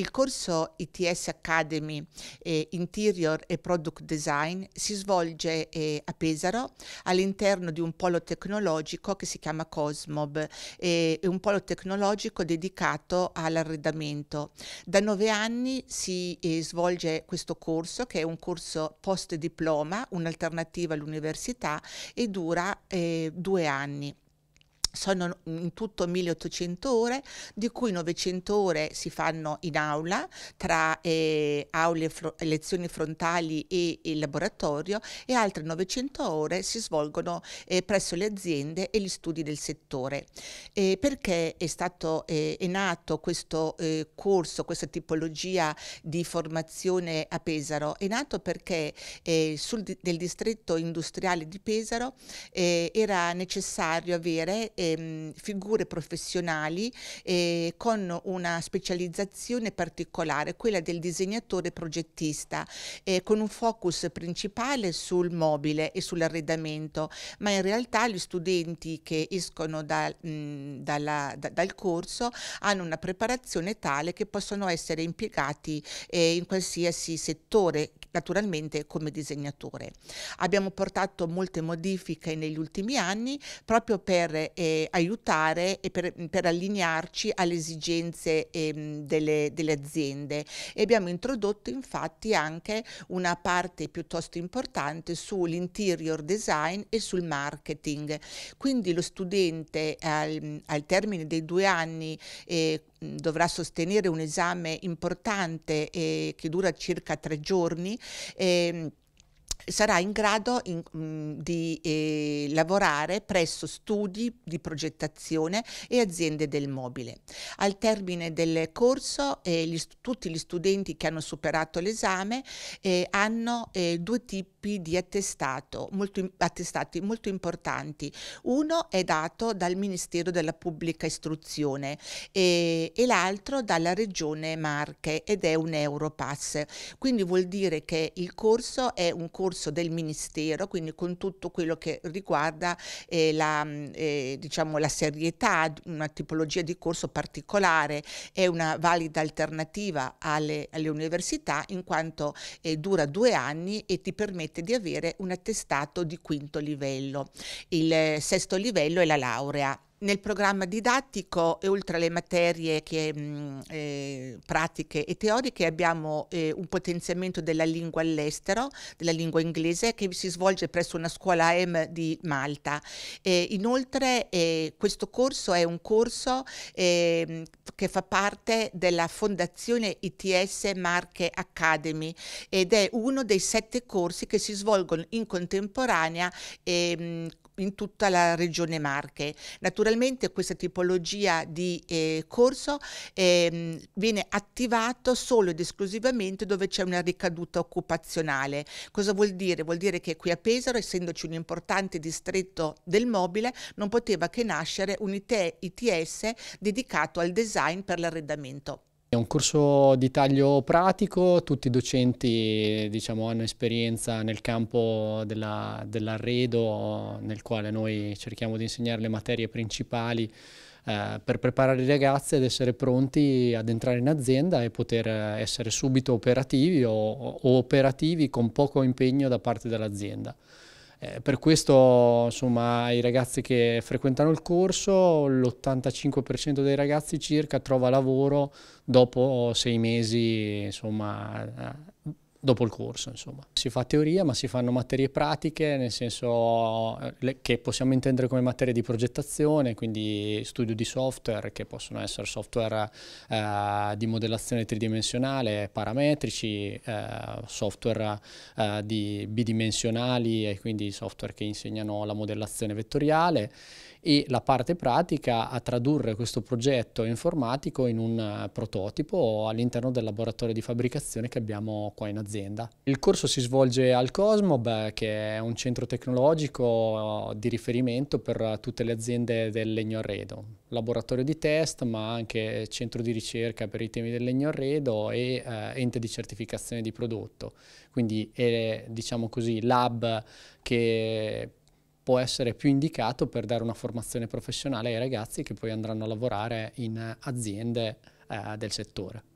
Il corso ITS Academy eh, Interior e Product Design si svolge eh, a Pesaro all'interno di un polo tecnologico che si chiama Cosmob, eh, è un polo tecnologico dedicato all'arredamento. Da nove anni si eh, svolge questo corso che è un corso post diploma, un'alternativa all'università e dura eh, due anni sono in tutto 1800 ore, di cui 900 ore si fanno in aula, tra eh, aule, fro- lezioni frontali e, il laboratorio, e altre 900 ore si svolgono eh, presso le aziende e gli studi del settore. Eh, perché è, stato, eh, è nato questo eh, corso, questa tipologia di formazione a Pesaro? È nato perché eh, sul, nel distretto industriale di Pesaro era necessario avere ehm, figure professionali eh, con una specializzazione particolare, quella del disegnatore progettista, eh, con un focus principale sul mobile e sull'arredamento, ma in realtà gli studenti che escono da, mh, dalla, da, dal corso hanno una preparazione tale che possono essere impiegati eh, in qualsiasi settore naturalmente come disegnatore. Abbiamo portato molte modifiche negli ultimi anni proprio per eh, aiutare e per, per, allinearci alle esigenze eh, delle, delle, aziende e abbiamo introdotto infatti anche una parte piuttosto importante sull'interior design e sul marketing. Quindi lo studente al, al termine dei due anni eh, Mm, dovrà sostenere un esame importante eh, che dura circa tre giorni. Eh, sarà in grado in, mh, mm, di eh, lavorare presso studi di progettazione e aziende del mobile. Al termine del corso eh, gli tutti gli studenti che hanno superato l'esame eh, hanno eh, due tipi di attestato, molto attestati molto importanti. Uno è dato dal Ministero della Pubblica Istruzione e, e l'altro dalla Regione Marche ed è un Europass. Quindi vuol dire che il corso è un corso corso del Ministero, quindi con tutto quello che riguarda eh, la, mm, eh, diciamo, la serietà, una tipologia di corso particolare, è una valida alternativa alle, alle università in quanto eh, dura due anni e ti permette di avere un attestato di quinto livello. Il eh, sesto livello è la laurea. Nel programma didattico, e oltre alle materie che, mh, mm, eh, pratiche e teoriche, abbiamo eh, un potenziamento della lingua all'estero, della lingua inglese, che si svolge presso una scuola AM di Malta. Eh, inoltre, questo corso è un corso ehm, che fa parte della fondazione ITS Marche Academy ed è uno dei sette corsi che si svolgono in contemporanea ehm, in tutta la regione Marche. Naturalmente questa tipologia di eh, corso ehm, viene attivato solo ed esclusivamente dove c'è una ricaduta occupazionale. Cosa vuol dire? Vuol dire che qui a Pesaro, essendoci un importante distretto del mobile, non poteva che nascere un IT, ITS dedicato al design per l'arredamento. È un corso di taglio pratico, tutti i docenti diciamo, hanno esperienza nel campo dell'arredo nel quale noi cerchiamo di insegnare le materie principali eh, per preparare i ragazzi ad essere pronti ad entrare in azienda e poter essere subito operativi o, o operativi con poco impegno da parte dell'azienda. Eh, per questo insomma, i ragazzi che frequentano il corso l'85% dei ragazzi circa trova lavoro dopo sei mesi insomma, dopo il corso, insomma. Si fa teoria, ma si fanno materie pratiche, nel senso eh, che possiamo intendere come materie di progettazione, quindi studio di software, che possono essere software eh, di modellazione tridimensionale, parametrici, eh, software eh, bidimensionali e quindi software che insegnano la modellazione vettoriale e la parte pratica a tradurre questo progetto informatico in un eh, prototipo all'interno del laboratorio di fabbricazione che abbiamo qua in azienda. Il corso si svolge al Cosmob, che è un centro tecnologico eh, di riferimento per tutte le aziende del legno arredo, laboratorio di test ma anche centro di ricerca per i temi del legno arredo e eh, ente di certificazione di prodotto, quindi è diciamo così lab che può essere più indicato per dare una formazione professionale ai ragazzi che poi andranno a lavorare in eh, aziende eh, del settore.